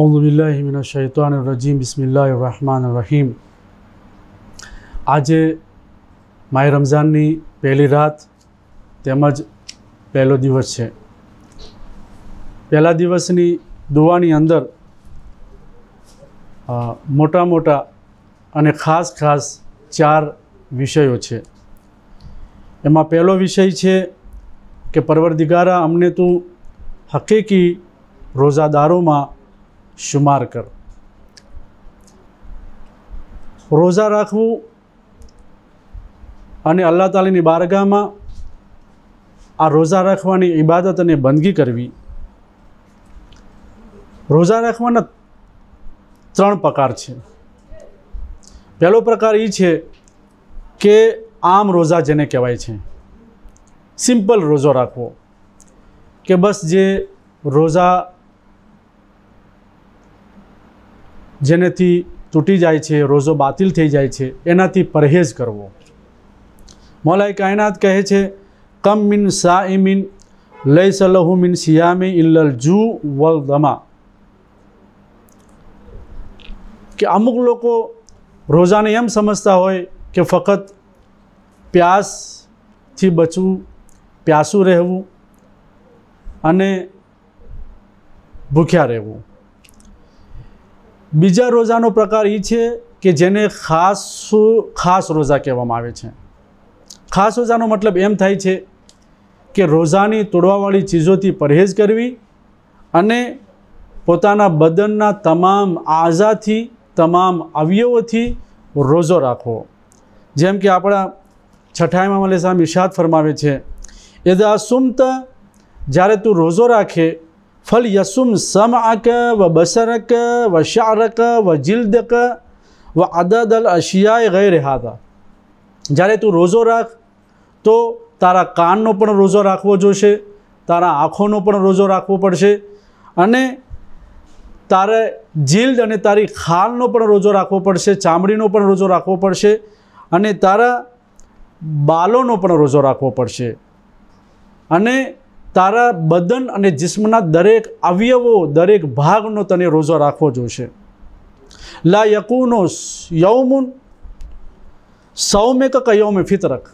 આઉદુબિલ્લાહિમિના શૈતાન રજીમ બિસ્મિલ્લાહ રહમાન રહીમ આજે માય રમઝાનની પહેલી રાત તેમજ પહેલો દિવસ છે પહેલા દિવસની દુવાની અંદર મોટા મોટા અને ખાસ ખાસ ચાર વિષયો છે એમાં પહેલો વિષય છે કે પરવરદિગારા અમને તું હકીકી રોઝાદારોમાં શુમાર કર રોઝા રાખવું અને અલ્લાહ તાલીની બારગાહમાં આ રોઝા રાખવાની ઇબાદત અને બંદગી કરવી રોઝા રાખવાના ત્રણ પ્રકાર છે પહેલો પ્રકાર એ છે કે આમ રોઝા જેને કહેવાય છે સિમ્પલ રોઝો રાખવો કે બસ જે રોઝા જેનેથી તૂટી જાય છે રોઝો બાતિલ થઈ જાય છે એનાથી પરહેજ કરવો મોલાઈ કાયનાત કહે છે કમ મિન સાઇમિન લઈ સલહુ મિન સિયામે ઇલ્લલ જુ વલ દમા કે અમુક લોકો રોઝાને એમ સમજતા હોય કે ફક્ત પ્યાસથી બચવું પ્યાસું રહેવું અને ભૂખ્યા રહેવું બીજા રોજાનો પ્રકાર એ છે કે જેને ખાસ ખાસ રોઝા કહેવામાં આવે છે ખાસ રોજાનો મતલબ એમ થાય છે કે રોઝાની તોડવાવાળી ચીજોથી પરહેજ કરવી અને પોતાના બદનના તમામ આઝાથી તમામ અવયવોથી રોજો રાખવો જેમ કે આપણા છઠ્ઠાઈમાં મલે સાહેબ ઈશાદ ફરમાવે છે એદા સુમત જ્યારે તું રોજો રાખે फल यसुम सम अक व बसरक व शारक व जिल्दक व अदद अल अशिया गैर हादा જ્યારે તું રોઝો રાખ તો તારા કાનનો પણ રોઝો રાખવો જોશે તારા આંખોનો પણ રોઝો રાખવો પડશે અને તારે જીલ્દ અને તારી ખાલનો પણ રોઝો રાખવો પડશે ચામડીનો પણ રોઝો રાખવો પડશે અને તારા બાલોનો પણ રોઝો રાખવો પડશે અને તારા બદન અને જિસ્મના દરેક અવયવો દરેક ભાગનો તને રોજો રાખવો જોઈશે લા યકુનો યૌમુન સૌમેક કયોમે ફિતરક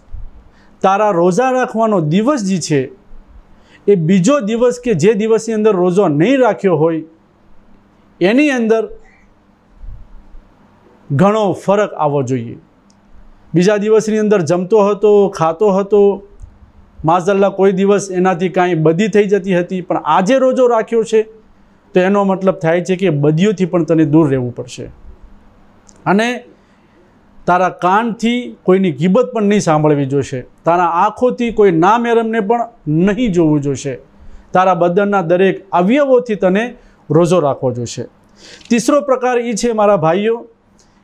તારા રોજા રાખવાનો દિવસ જે છે એ બીજો દિવસ કે જે દિવસની અંદર રોજો નહીં રાખ્યો હોય એની અંદર ઘણો ફરક આવવો જોઈએ બીજા દિવસની અંદર જમતો હતો ખાતો હતો માઝલ્લા કોઈ દિવસ એનાથી કાંઈ બદી થઈ જતી હતી પણ આજે રોજો રાખ્યો છે તો એનો મતલબ થાય છે કે બદીઓથી પણ તને દૂર રહેવું પડશે અને તારા કાનથી કોઈની ગીબત પણ નહીં સાંભળવી જોશે તારા આંખોથી કોઈ નામ એરમને પણ નહીં જોવું જોશે તારા બદનના દરેક અવયવોથી તને રોજો રાખવો જોશે તીસરો પ્રકાર એ છે મારા ભાઈઓ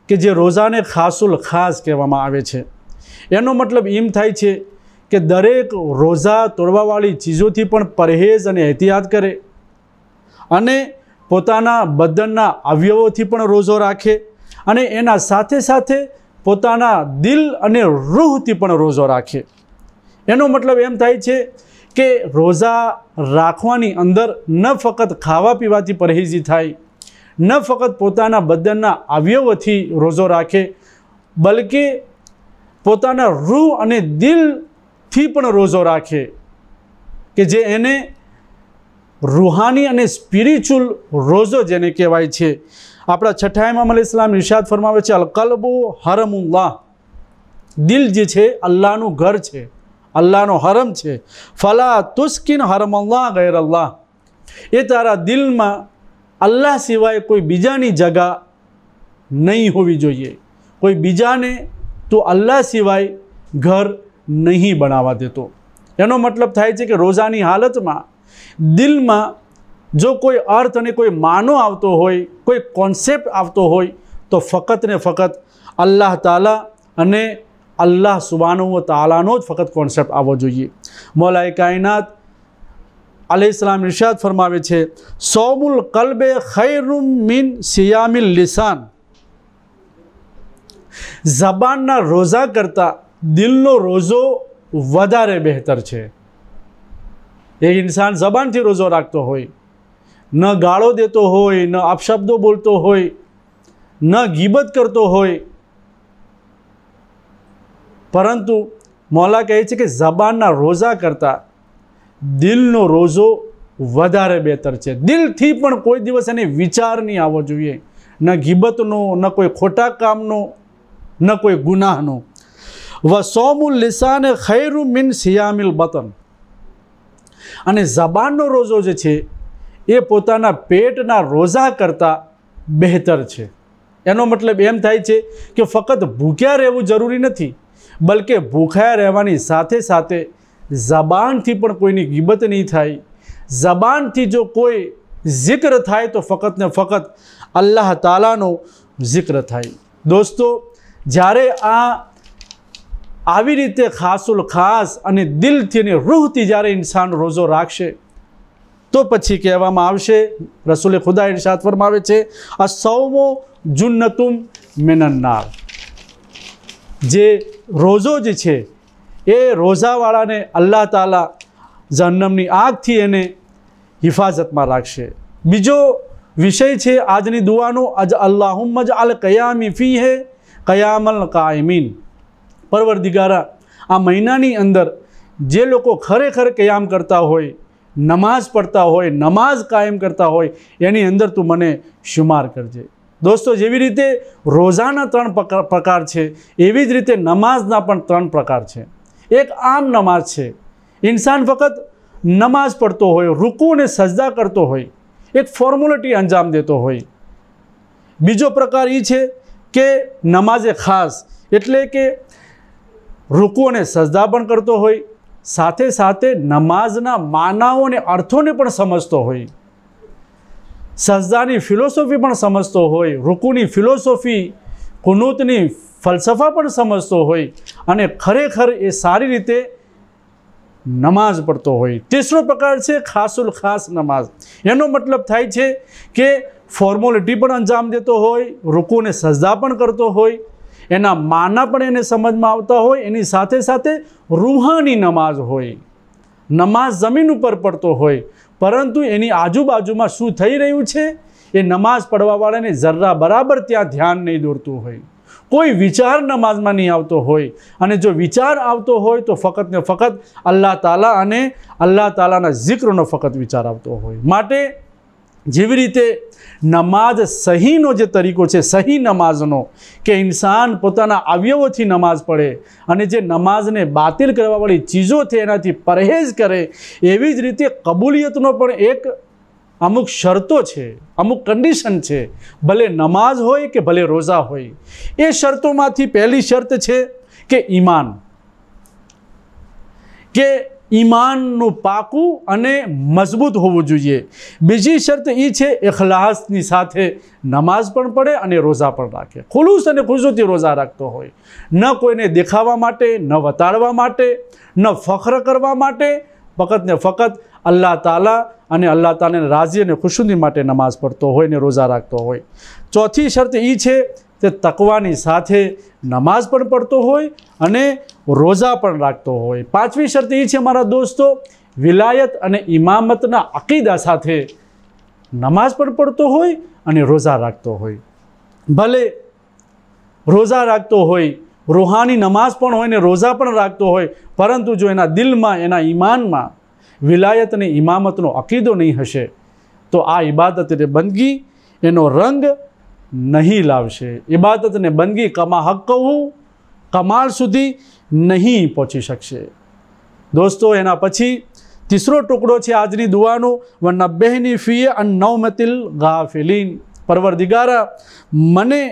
કે જે રોજાને ખાસુલ ખાસ કહેવામાં આવે છે એનો મતલબ એમ થાય છે કે દરેક રોઝા તોડવાવાળી ચીજોથી પણ પરહેજ અને એહતિયાત કરે અને પોતાના બદનના અવયવોથી પણ રોઝો રાખે અને એના સાથે સાથે પોતાના દિલ અને રૂહથી પણ રોઝો રાખે એનો મતલબ એમ થાય છે કે રોઝા રાખવાની અંદર ન ફક્ત ખાવા પીવાથી પરહેજી થાય ન ફક્ત પોતાના બદનના અવયવોથી રોઝો રાખે બલકે પોતાના રૂહ અને દિલ થી પણ રોજો રાખે કે જે એને રૂહાની અને સ્પિરિચ્યુઅલ રોઝો જેને કહેવાય છે આપણા છઠ્ઠા ઇમામ અલ ઇસ્લામ નિષાદ ફરમાવે છે અલકલબુ હરમુલ્લાહ દિલ જે છે અલ્લાહનું ઘર છે અલ્લાહનો હરમ છે ફલા તુસ્કિન હરમ અલ્લાહ ગૈર અલ્લાહ એ તારા દિલમાં અલ્લાહ સિવાય કોઈ બીજાની જગા નહીં હોવી જોઈએ કોઈ બીજાને તો અલ્લાહ સિવાય ઘર नहीं बनावा दे तो એનો મતલબ થાય છે કે રોજાની હાલતમાં દિલમાં જો કોઈ અર્થ અને કોઈ માનો આવતો હોય કોઈ કોન્સેપ્ટ આવતો હોય તો ફક્ત ને ફક્ત અલ્લાહ તઆલા અને અલ્લાહ સુબhanahu તઆલાનો જ ફક્ત કોન્સેપ્ટ આવવો જોઈએ મોલાય કائنات અલેસ્સલામ રિશાદ ફરમાવે છે સોમુલ કલ્બે ખયરુ મિન સિયામિલ લિસ્ાન જબાન ના રોઝા કરતા દિલનો રોઝો વધારે બહેતર છે એ ઇન્સાન જબાનથી રોઝો રાખતો હોય ન ગાળો દેતો હોય ન અપશબ્દો બોલતો હોય ન ગીબત કરતો હોય પરંતુ મોલા કહે છે કે જબાનના રોઝા કરતાં દિલનો રોઝો વધારે બહેતર છે દિલથી પણ કોઈ દિવસ એને વિચાર નહીં આવવો જોઈએ ન ગીબતનો ન કોઈ ખોટા કામનો ન કોઈ ગુનાહનો વસોમુલ લિસાને ખૈરુ મિન સિયામિલ બતન અને જબાનનો રોજો જે છે એ પોતાના પેટના રોઝા કરતાં બહેતર છે એનો મતલબ એમ થાય છે કે ફક્ત ભૂખ્યા રહેવું જરૂરી નથી બલકે ભૂખ્યા રહેવાની સાથે સાથે જબાનથી પણ કોઈની ગીબત નહીં થાય જબાનથી જો કોઈ જિક્ર થાય તો ફક્ત ને ફક્ત અલ્લાહ તાલાનો જિક્ર થાય દોસ્તો જ્યારે આ આવી રીતે ખાસુલ ખાસ અને દિલ થી ને રુહ થી જારે ઇન્સાન રોજો રાખશે તો પછી કેવામાં આવશે રસુલે ખુદાએ इरशाद ફરમાવે છે અ સવમો જુન્નતુમ મિન અનનાર જે રોજો જે છે એ રોઝાવાળાને અલ્લાહ તઆલા જહન્નમની આગ થી એને હિફાઝત માં રાખશે બીજો વિષય છે આજની દુઆનો અજ અલ્લાહumma જઅલ કયામી ફી હે કયામલ કાયમીન પરવરદિગારા આ મહિનાની અંદર જે લોકો ખરેખર કયામ કરતા હોય નમાઝ પડતા હોય નમાઝ કાયમ કરતા હોય એની અંદર તું મને શુમાર કરજે દોસ્તો જેવી રીતે રોઝાના ત્રણ પ્રકાર છે એવી જ રીતે નમાઝના પણ ત્રણ પ્રકાર છે એક આમ નમાઝ છે ઇન્સાન ફક્ત નમાઝ પડતો હોય રૂકુને સજદા કરતો હોય એક ફોર્મ્યુલિટી અંજામ દેતો હોય બીજો પ્રકાર એ છે કે નમાઝે ખાસ એટલે કે રૂકુ અને સજદા પણ કરતો હોય સાથે સાથે નમાઝના માનાઓ અને અર્થોને પણ સમજતો હોય સજદાની ફિલોસોફી પણ સમજતો હોય રૂકુની ફિલોસોફી કુનૂતની ફલસફા પણ સમજતો હોય અને ખરેખર એ સારી રીતે નમાઝ પડતો હોય તીસરો પ્રકાર છે ખાસુલ ખાસ નમાઝ એનો મતલબ થાય છે કે ફોર્મોલિટી પણ અંજામ દેતો હોય રૂકુને સજદા પણ કરતો હોય એના માના પણ એને સમજમાં આવતા હોય એની સાથે સાથે રૂહાની નમાઝ હોય નમાઝ જમીન ઉપર પડતો હોય પરંતુ એની આજુબાજુમાં શું થઈ રહ્યું છે એ નમાઝ પડવાવાળાને જરા બરાબર ત્યાં ધ્યાન નહીં દોરતું હોય કોઈ વિચાર નમાઝમાં નહીં આવતો હોય અને જો વિચાર આવતો હોય તો ફક્ત ને ફક્ત અલ્લાહ તાલા અને અલ્લાહ તાલાના જિક્રનો ફક્ત વિચાર આવતો હોય માટે જેવી રીતે નમાઝ સહીનો જે તરીકો છે સહી નમાઝનો કે ઇન્સાન પોતાના અવયવોથી નમાઝ પડે અને જે નમાઝને બાતિલ કરવાવાળી ચીજો છે એનાથી પરહેજ કરે એવી જ રીતે કબૂલિયતનો પણ એક અમુક શરતો છે અમુક કન્ડિશન છે ભલે નમાઝ હોય કે ભલે રોઝા હોય એ શરતોમાંથી પહેલી શરત છે કે ઈમાન કે ઈમાનનું પાકું અને મજબૂત હોવું જોઈએ બીજી શરત એ છે એખલાસની સાથે નમાઝ પણ પડે અને રોઝા પણ રાખે ખુલુસ અને ખુશુથી રોઝા રાખતો હોય ન કોઈને દેખાવા માટે ન વતાડવા માટે ન ફખ્ર કરવા માટે ફક્ત ને ફક્ત અલ્લાહ તાલા અને અલ્લાહ તાલાને રાજી અને ખુશુદી માટે નમાઝ પડતો હોય ને રોઝા રાખતો હોય ચોથી શરત એ છે તે તકવાની સાથે નમાઝ પણ પડતો હોય અને રોઝા પણ રાખતો હોય પાંચમી શરત એ છે મારા દોસ્તો વિલાયત અને ઇમામતના અકીદા સાથે નમાઝ પણ પડતો હોય અને રોઝા રાખતો હોય ભલે રોઝા રાખતો હોય રોહાની નમાઝ પણ હોય ને રોઝા પણ રાખતો હોય પરંતુ જો એના દિલમાં એના ઈમાનમાં વિલાયત ને ઇમામતનો અકીદો નહી હશે તો આ ઇબાદત અને બંદગી એનો રંગ નહીં લાવશે ઇબાદત ને બંદગી કમા હક્ક કો કમાલ સુધી નહીં પહોંચી શકશે દોસ્તો એના પછી તીસરો ટુકડો છે આજની દુઆનો વ નબ્બેની ફીએ અન નવમતિલ ગાફિલીન દિગારા મને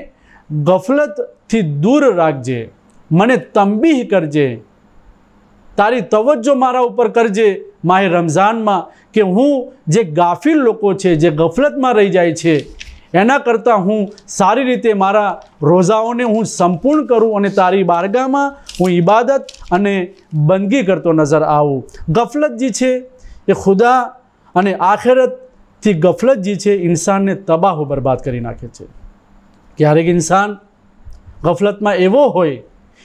ગફલતથી દૂર રાખજે મને તંબીહ કરજે તારી તવજ્જો મારા ઉપર કરજે માહે રમઝાનમાં કે હું જે ગાફિલ લોકો છે જે ગફલતમાં રહી જાય છે એના કરતાં હું સારી રીતે મારા રોઝાઓને હું સંપૂર્ણ કરું અને તારી બારગામાં હું ઇબાદત અને બંદગી કરતો નજર આવું ગફલત જે છે એ ખુદા અને આખેરતથી ગફલત જે છે ઇન્સાનને તબાહો બરબાદ કરી નાખે છે ક્યારેક ઇન્સાન ગફલતમાં એવો હોય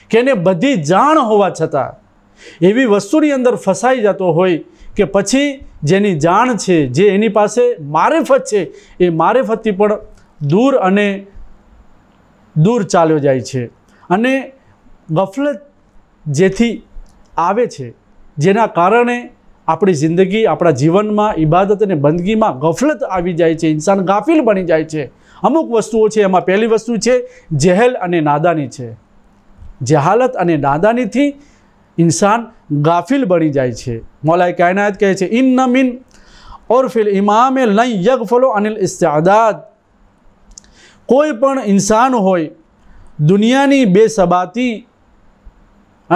કે એને બધી જાણ હોવા છતાં એવી વસ્તુની અંદર ફસાઈ જતો હોય કે પછી જેની જાણ છે જે એની પાસે મારેફત છે એ મારેફતથી પણ દૂર અને દૂર ચાલ્યો જાય છે અને ગફલત જેથી આવે છે જેના કારણે આપણી જિંદગી આપણા જીવનમાં ઇબાદત અને બંદગીમાં ગફલત આવી જાય છે ઇન્સાન ગાફિલ બની જાય છે અમુક વસ્તુઓ છે એમાં પહેલી વસ્તુ છે જહેલ અને નાદાની છે જહાલત અને નાદાનીથી ઇન્સાન ગાફિલ બની જાય છે મોલાય કાયનાત કહે છે ઇન મિન ઓર ફિલ ઇમામે લઈ યગફલો અનિલ ઇસ્તાદાદ કોઈ પણ ઇન્સાન હોય દુનિયાની બેસબાતી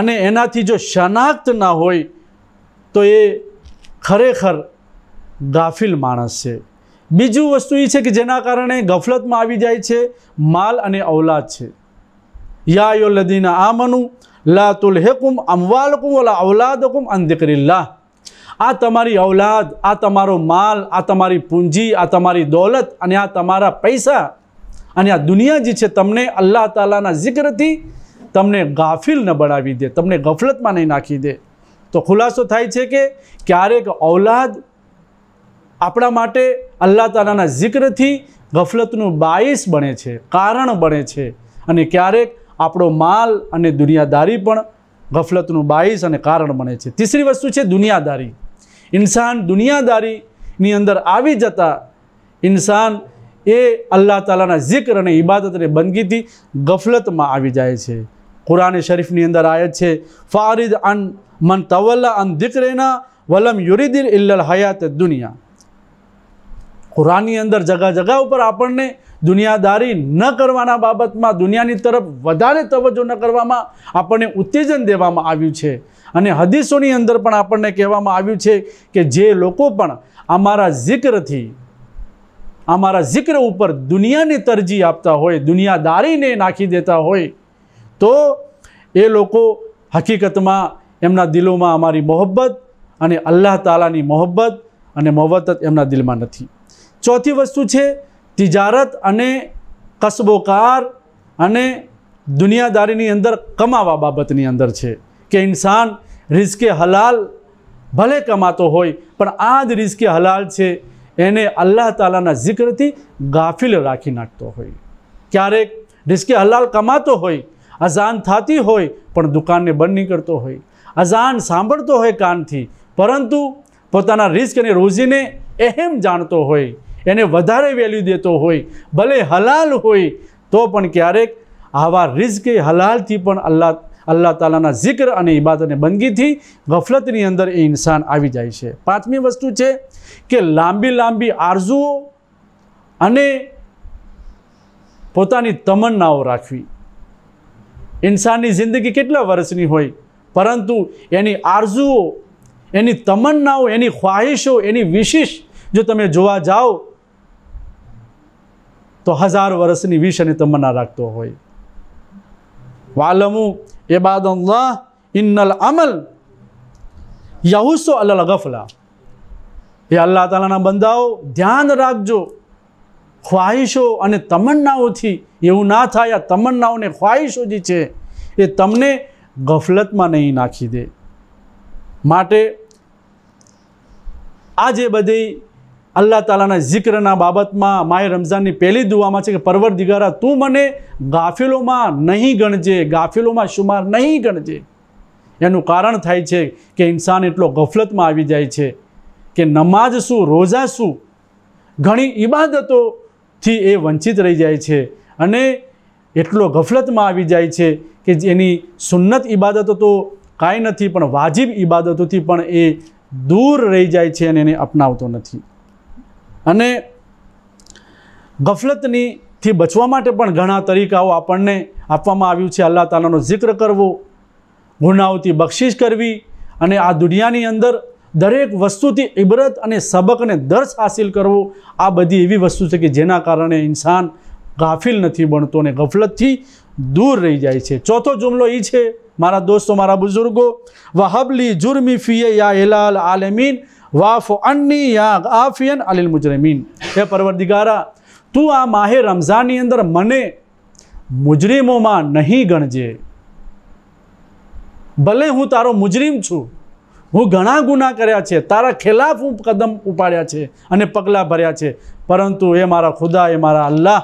અને એનાથી જો શનાખ્ત ના હોય તો એ ખરેખર ગાફિલ માણસ છે બીજું વસ્તુ એ છે કે જેના કારણે ગફલતમાં આવી જાય છે માલ અને ઔલાદ છે યા યો લદીના આ મનું લા તુલહેકુમ અમવાલકુમ ઓલા અવલાદકુમ અંધિકરિલ્લા આ તમારી અવલાદ આ તમારો માલ આ તમારી પૂંજી આ તમારી દોલત અને આ તમારા પૈસા અને આ દુનિયા જે છે તમને અલ્લાહ તાલાના જિક્રથી તમને ગાફિલ ન બળાવી દે તમને ગફલતમાં નહીં નાખી દે તો ખુલાસો થાય છે કે ક્યારેક ઔલાદ આપણા માટે અલ્લાહ તાલાના જિક્રથી ગફલતનું બાયસ બને છે કારણ બને છે અને ક્યારેક આપણો માલ અને દુનિયાદારી પણ ગફલતનું બાઈસ અને કારણ બને છે તીસરી વસ્તુ છે દુનિયાદારી ઇન્સાન દુનિયાદારીની અંદર આવી જતાં ઇન્સાન એ અલ્લાહ તાલાના જિક્ર અને ઇબાદત અને બંદગીથી ગફલતમાં આવી જાય છે કુરાન શરીફની અંદર આયત છે ફારિદ અન મન તવલ્લા અન દિકરેના વલમ યુરિદિન ઇલ્લલ હયાત દુનિયા કુરાનની અંદર જગા જગા ઉપર આપણને દુનિયાદારી ન કરવાના બાબતમાં દુનિયાની તરફ વધારે તવજ્જો ન કરવામાં આપણને ઉત્તેજન દેવામાં આવ્યું છે અને હદીસોની અંદર પણ આપણને કહેવામાં આવ્યું છે કે જે લોકો પણ અમારા જિક્રથી અમારા જિક્ર ઉપર દુનિયાને તરજી આપતા હોય દુનિયાદારીને નાખી દેતા હોય તો એ લોકો હકીકતમાં એમના દિલોમાં અમારી મોહબ્બત અને અલ્લાહ તાલાની મોહબ્બત અને મોહબ્બત એમના દિલમાં નથી ચોથી વસ્તુ છે तजारत अने कस्बोकार अने दुनियादारी ની અંદર કમાવા બાબત ની અંદર છે કે انسان رزકે હલાલ ભલે કમાતો હોય પણ આજ رزકે હલાલ છે એને અલ્લાહ તઆલાના זिक्र થી غાફિલ રાખી નડતો હોય ક્યારે رزકે હલાલ કમાતો હોય اذાન થાતી હોય પણ દુકાન ને બંધ ન કરતો હોય اذાન સાંભળતો હોય કાન થી પરંતુ પોતાનો رزક અને રોજીને એહમ જાણતો હોય એને વધારે વેલ્યુ દેતો હોય ભલે હલાલ હોય તો પણ ક્યારેક આવા રિઝક હલાલથી પણ અલ્લાહ અલ્લાહ તાલાના જિક્ર અને ઇબાદ અને બંદગીથી ગફલતની અંદર એ ઇન્સાન આવી જાય છે પાંચમી વસ્તુ છે કે લાંબી લાંબી આરઝુઓ અને પોતાની તમન્નાઓ રાખવી ઇન્સાનની જિંદગી કેટલા વર્ષની હોય પરંતુ એની આરઝુઓ એની તમન્નાઓ એની ખ્વાહિશો એની વિશિષ જો તમે જોવા જાઓ તો હજાર વર્ષની વિશ અને તમન્ના રાખતો હોય વાલમુ એ બાદ અલ્લાહ ઇન્નલ અમલ યહુસો અલ્લા ગફલા એ અલ્લાહ તાલાના બંદાઓ ધ્યાન રાખજો ખ્વાહિશો અને તમન્નાઓથી એવું ના થાય આ તમન્નાઓને ખ્વાહિશો જે છે એ તમને ગફલતમાં નહીં નાખી દે માટે આ જે બધી અલ્લાહ તાલાના જિક્રના બાબતમાં માય રમઝાનની પહેલી દુઆમાં છે કે પરવર દિગારા તું મને ગાફિલોમાં નહીં ગણજે ગાફિલોમાં શુમાર નહીં ગણજે એનું કારણ થાય છે કે ઇન્સાન એટલો ગફલતમાં આવી જાય છે કે નમાજ શું રોજા શું ઘણી ઇબાદતોથી એ વંચિત રહી જાય છે અને એટલો ગફલતમાં આવી જાય છે કે એની સુન્નત ઇબાદતો તો કાંઈ નથી પણ વાજિબ ઇબાદતોથી પણ એ દૂર રહી જાય છે અને એને અપનાવતો નથી અને ગફલતનીથી બચવા માટે પણ ઘણા તરીકાઓ આપણને આપવામાં આવ્યું છે અલ્લાહ તાલાનો જિક્ર કરવો ગુનાઓથી બક્ષિશ કરવી અને આ દુનિયાની અંદર દરેક વસ્તુથી ઇબરત અને સબકને દર્શ હાસિલ કરવો આ બધી એવી વસ્તુ છે કે જેના કારણે ઇન્સાન ગાફિલ નથી બનતો અને ગફલતથી દૂર રહી જાય છે ચોથો જુમલો એ છે મારા દોસ્તો મારા બુઝુર્ગો વહબલી જુર્મી ફીએ યા હેલાલ આલેમીન વાફ અન્ની યાગ આફિયન અલિલ મુજરમીન હે પરવરદિગારા તું આ માહે રમઝાનની અંદર મને મુજરીમોમાં નહીં ગણજે ભલે હું તારો મુજરીમ છું હું ઘણા ગુના કર્યા છે તારા ખિલાફ હું કદમ ઉપાડ્યા છે અને પગલાં ભર્યા છે પરંતુ એ મારા ખુદા એ મારા અલ્લાહ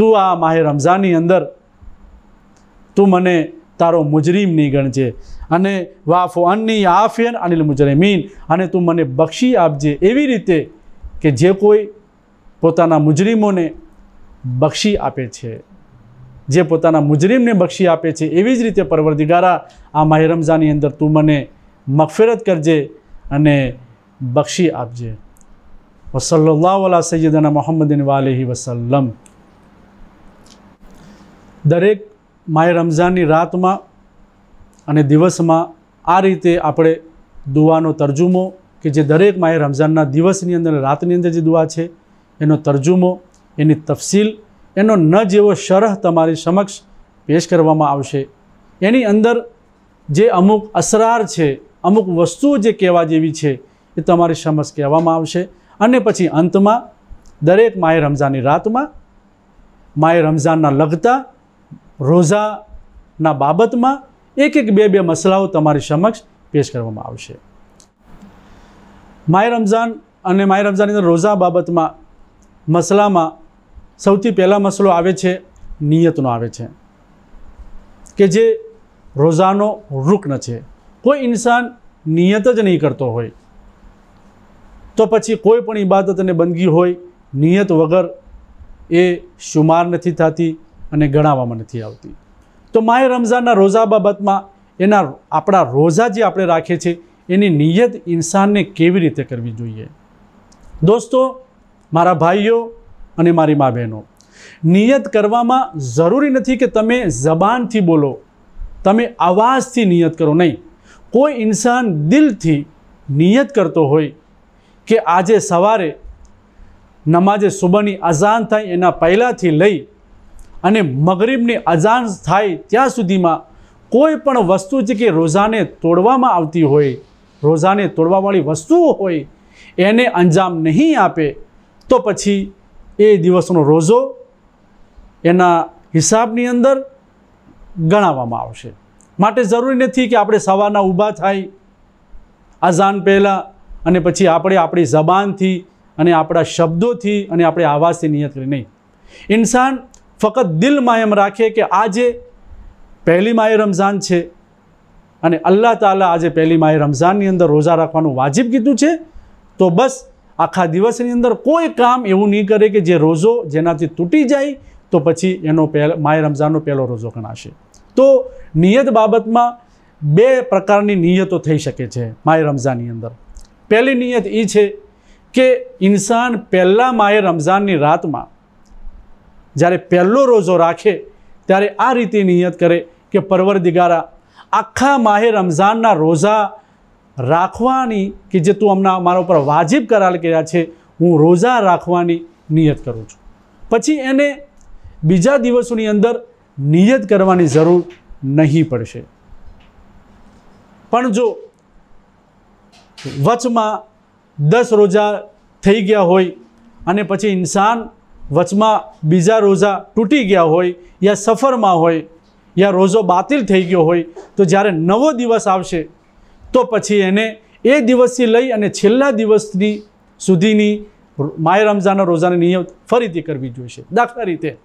તું આ માહે રમઝાનની અંદર તું મને તારો મુજરીમ નહીં ગણજે અને વાફ અનની આફિયાન અનિલ મુજરિમીન અને તું મને બક્ષી આપજે એવી રીતે કે જે કોઈ પોતાના મુજરિમોને બક્ષી આપે છે જે પોતાના મુજરિમને બક્ષી આપે છે એવી જ રીતે પરવર્દી ગારા આ માહી રમઝાનની અંદર તું મને માગફિરત કરજે અને બક્ષી આપજે વ સલ્લલ્લાહુ અલા સયયદના મુહમ્મદિન વ અલીહી વ સલ્લમ દરેક માહી રમઝાનની રાત માં અને દિવસમાં આ રીતે આપણે દુઆનો તરજુમો કે જે દરેક માએ રમઝાનના દિવસની અંદર રાતની અંદર જે દુઆ છે એનો તરજુમો એની તફસીલ એનો ન જેવો શરહ તમારી સમક્ષ પેશ કરવામાં આવશે એની અંદર જે અમુક અસરાર છે અમુક વસ્તુઓ જે કહેવા જેવી છે એ તમારી સમક્ષ કહેવામાં આવશે અને પછી અંતમાં દરેક માએ રમઝાનની રાતમાં માએ રમઝાનના લગતા રોઝાના બાબતમાં એક એક બે બે મસલાઓ તમારી સમક્ષ પેશ કરવામાં આવશે માય રમઝાન અને માય રમઝાનની અંદર રોઝા બાબતમાં મસલામાં સૌથી પહેલા મસલો આવે છે નિયતનો આવે છે કે જે રોઝાનો રૂક્ન છે કોઈ ઇન્સાન નિયત જ નહીં કરતો હોય તો પછી કોઈ પણ ઇબાદત અને બંદગી હોય નિયત વગર એ શુમાર નથી થતી અને ગણાવવામાં નથી આવતી તો માય રમઝાનના રોઝા બાબતમાં એના આપડા રોઝા જે આપણે રાખે છે એની નિયત ઇન્સાનને કેવી રીતે કરવી જોઈએ દોસ્તો મારા ભાઈઓ અને મારી મા બહેનો નિયત કરવામાં જરૂરી નથી કે તમે زبان થી બોલો તમે आवाज થી નિયત કરો નહીં કોઈ ઇન્સાન દિલ થી નિયત करतो હોય કે આજે સવારે નમાઝે સુબહની અઝાન થાય એના પહેલા થી લઈ અને મગરીબની અજાન થાય ત્યાં સુધીમાં કોઈ પણ વસ્તુ જે કે રોઝાને તોડવામાં આવતી હોય રોઝાને તોડવાવાળી વસ્તુઓ હોય એને અંજામ નહીં આપે તો પછી એ દિવસનો રોઝો એના હિસાબની અંદર ગણાવવામાં આવશે માટે જરૂરી નથી કે આપણે સવારના ઊભા થાય અઝાન પહેલાં અને પછી આપણે આપણી જબાનથી અને આપણા શબ્દોથી અને આપણે આવાજથી નિયત કરી નહીં ઇન્સાન ફક્ત દિલમાં એમ રાખે કે આજે પહેલી માએ રમઝાન છે અને અલ્લાહ તાલા આજે પહેલી માએ રમઝાનની અંદર રોજા રાખવાનું વાજિબ કીધું છે તો બસ આખા દિવસની અંદર કોઈ કામ એવું નહીં કરે કે જે રોઝો જેનાથી તૂટી જાય તો પછી એનો પહેલા માય રમઝાનનો પહેલો રોજો ગણાશે તો નિયત બાબતમાં બે પ્રકારની નિયતો થઈ શકે છે માય રમઝાનની અંદર પહેલી નિયત એ છે કે ઇન્સાન પહેલાં માએ રમઝાનની રાતમાં જ્યારે પહેલો રોજો રાખે ત્યારે આ રીતે નિયત કરે કે પરવર દિગારા આખા માહે રમઝાનના રોઝા રાખવાની કે જે તું હમણાં મારા ઉપર વાજિબ કરાર કર્યા છે હું રોઝા રાખવાની નિયત કરું છું પછી એને બીજા દિવસોની અંદર નિયત કરવાની જરૂર નહીં પડશે પણ જો વચમાં દસ રોજા થઈ ગયા હોય અને પછી ઇન્સાન વચમાં બીજા રોઝા તૂટી ગયા હોય યા સફરમાં હોય યા રોઝો બાતિલ થઈ ગયો હોય તો જ્યારે નવો દિવસ આવશે તો પછી એને એ દિવસથી લઈ અને છેલ્લા દિવસની સુધીની માય રમઝાનના રોજાની નિયત ફરીથી કરવી જોઈશે દાખલા રીતે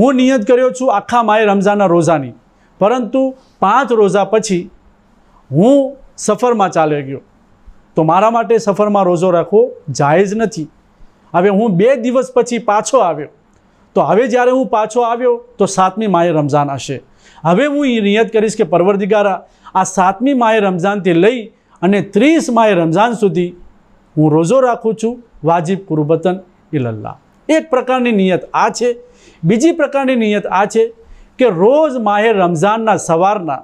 હું નિયત કર્યો છું આખા માય રમઝાનના રોઝાની પરંતુ પાંચ રોઝા પછી હું સફરમાં ચાલે ગયો તો મારા માટે સફરમાં રોઝો રાખવો જાયજ નથી હવે હું બે દિવસ પછી પાછો આવ્યો તો હવે જ્યારે હું પાછો આવ્યો તો સાતમી માએ રમઝાન હશે હવે હું એ નિયત કરીશ કે પરવરદિગારા આ સાતમી માએ રમઝાનથી લઈ અને ત્રીસ માએ રમઝાન સુધી હું રોજો રાખું છું વાજિબ કુરુબતન ઇલલ્લા એક પ્રકારની નિયત આ છે બીજી પ્રકારની નિયત આ છે કે રોજ માહે રમઝાનના સવારના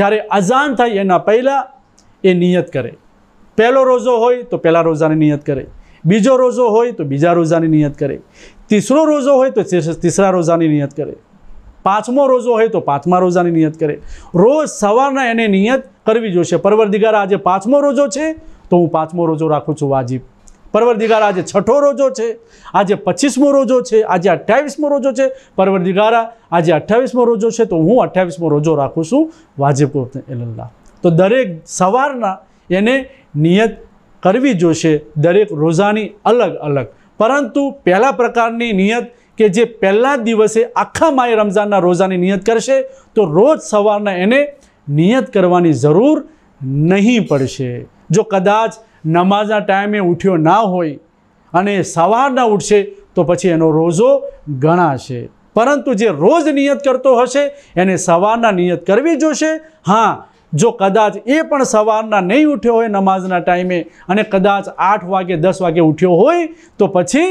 જ્યારે અઝાન થાય એના પહેલાં એ નિયત કરે પહેલો રોજો હોય તો પહેલાં રોજાની નિયત કરે બીજો રોજો હોય તો બીજા રોજાની નિયત કરે તીસરો રોજો હોય તો તીસરા રોજાની નિયત કરે પાંચમો રોજો હોય તો પાંચમા રોજાની નિયત કરે રોજ સવારના એને નિયત કરવી જોશે પરવરદિગાર આજે પાંચમો રોજો છે તો હું પાંચમો રોજો રાખું છું વાજીબ પરવરદિગાર આજે છઠ્ઠો રોજો છે આજે પચીસમો રોજો છે આજે અઠ્ઠાવીસમો રોજો છે પરવરદિગાર આજે અઠ્ઠાવીસમો રોજો છે તો હું અઠ્ઠાવીસમો રોજો રાખું છું વાજિબ એલ્લા તો દરેક સવારના એને નિયત કરીવી જોશે દરેક રોજાની અલગ અલગ પરંતુ पहिला प्रकारની નિયત કે જે पहिला દિવસે આખા માય રમઝાનના રોજાની નિયત કરશે તો રોજ સવારના એને નિયત કરવાની જરૂર નહીં પડે જો કદાચ نمازા ટાઈમે ઊઠ્યો ના હોય અને સવારના ઊઠશે તો પછી એનો રોજો ગણા છે પરંતુ જે રોજ નિયત करतो હશે એને સવારના નિયત કરવી જોશે હા જો કદાચ એ પણ સવારના નઈ ઉઠ્યો હોય نمازના ટાઈમે અને કદાચ 8 વાગે 10 વાગે ઉઠ્યો હોય તો પછી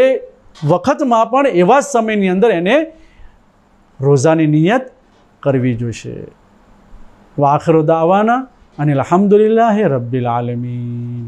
એ વખત માં પણ એવા જ સમયની અંદર એને રોઝાની નિયત કરવી જોશે વા અખિરુ દાવાના અને અલહમદુ લિલ્લાહી રબ્બિલ આલમીન